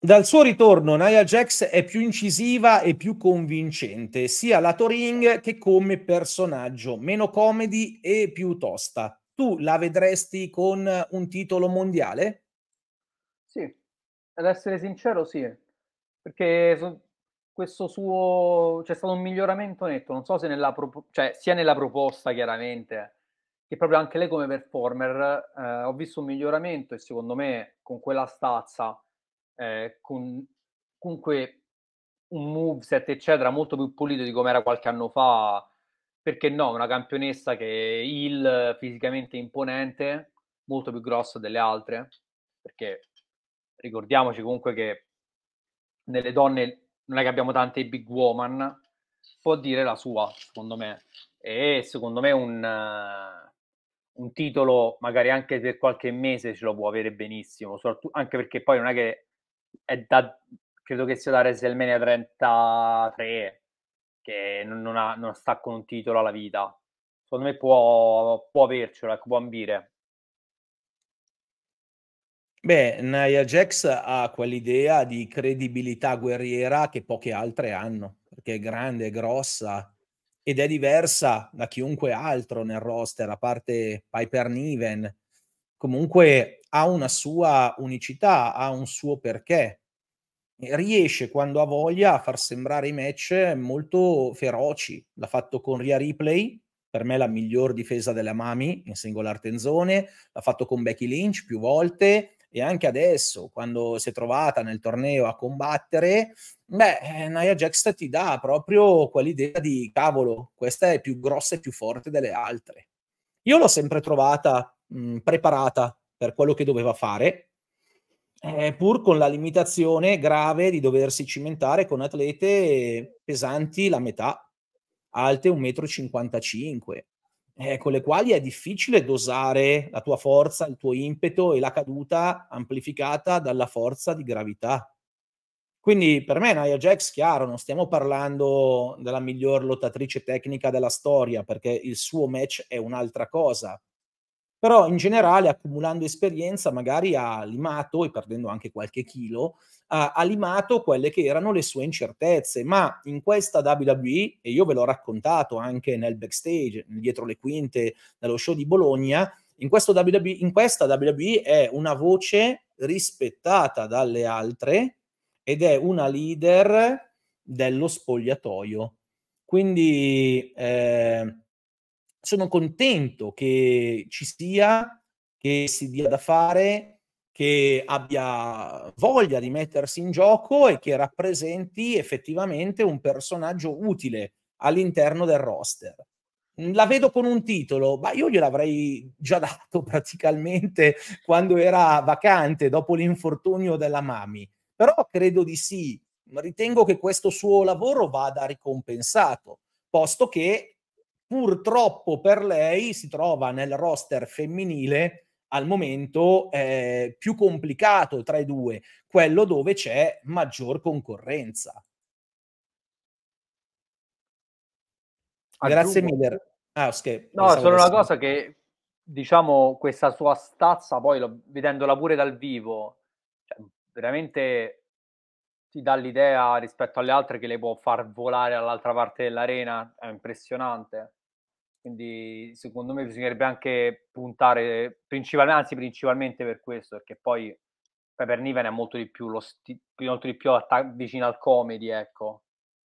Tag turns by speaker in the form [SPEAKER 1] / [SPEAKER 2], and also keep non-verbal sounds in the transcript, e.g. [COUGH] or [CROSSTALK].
[SPEAKER 1] Dal suo ritorno Nia Jax è più incisiva e più convincente, sia lato ring che come personaggio, meno comedy e più tosta. Tu la vedresti con un titolo mondiale?
[SPEAKER 2] Sì, ad essere sincero sì, perché questo suo... c'è stato un miglioramento netto, non so se nella pro... cioè, sia nella proposta chiaramente, che proprio anche lei come performer, eh, ho visto un miglioramento e secondo me con quella stazza eh, con comunque un moveset, eccetera, molto più pulito di come era qualche anno fa. Perché no, una campionessa che è il fisicamente imponente, molto più grossa delle altre, perché ricordiamoci comunque che nelle donne non è che abbiamo tante big woman, può dire la sua, secondo me. E secondo me un, uh, un titolo, magari anche per qualche mese, ce lo può avere benissimo, anche perché poi non è che è da, credo che sia da WrestleMania 33, che non, non, ha, non, sta con un titolo alla vita. Secondo me può, può avercelo, ecco, può ambire.
[SPEAKER 1] Beh, Nia Jax ha quell'idea di credibilità guerriera che poche altre hanno, perché è grande, è grossa ed è diversa da chiunque altro nel roster, a parte Piper Niven, comunque ha una sua unicità, ha un suo perché. Riesce quando ha voglia a far sembrare i match molto feroci. L'ha fatto con Ria Ripley, per me la miglior difesa della Mami in singola artenzone, l'ha fatto con Becky Lynch più volte e anche adesso quando si è trovata nel torneo a combattere, beh, eh, Nia Jax ti dà proprio quell'idea di cavolo, questa è più grossa e più forte delle altre. Io l'ho sempre trovata mh, mhmm, preparata per quello che doveva fare, eh, pur con la limitazione grave di doversi cimentare con atlete pesanti la metà, alte 1,55 m, eh, con le quali è difficile dosare la tua forza, il tuo impeto e la caduta amplificata dalla forza di gravità. Quindi per me Nia Jax, chiaro, non stiamo parlando della miglior lottatrice tecnica della storia, perché il suo match è un'altra cosa, però in generale, accumulando esperienza, magari ha limato, e perdendo anche qualche chilo, ha, limato quelle che erano le sue incertezze. Ma in questa WWE, e io ve l'ho raccontato anche nel backstage, dietro le quinte, nello show di Bologna, in, WWE, in questa WWE è una voce rispettata dalle altre ed è una leader dello spogliatoio. Quindi eh, sono contento che ci sia, che si dia da fare, che abbia voglia di mettersi in gioco e che rappresenti effettivamente un personaggio utile all'interno del roster. La vedo con un titolo, ma io gliel'avrei già dato [LAUGHS] praticamente quando era vacante dopo l'infortunio della Mami, però credo di sì. Ritengo che questo suo lavoro vada ricompensato, posto che purtroppo per lei si trova nel roster femminile al momento eh, più complicato tra i due, quello dove c'è maggior concorrenza.
[SPEAKER 2] Aggiungo. Grazie mille. Ah,
[SPEAKER 1] okay. No, solo una
[SPEAKER 2] cosa che diciamo questa sua stazza, poi lo, vedendola pure dal vivo, cioè, veramente ti dà l'idea rispetto alle altre che le può far volare all'altra parte dell'arena, è impressionante. Quindi secondo me bisognerebbe anche puntare principalmente, anzi principalmente per questo, perché poi per Niven è molto di più, lo sti- molto di più atta- vicino al comedy, ecco,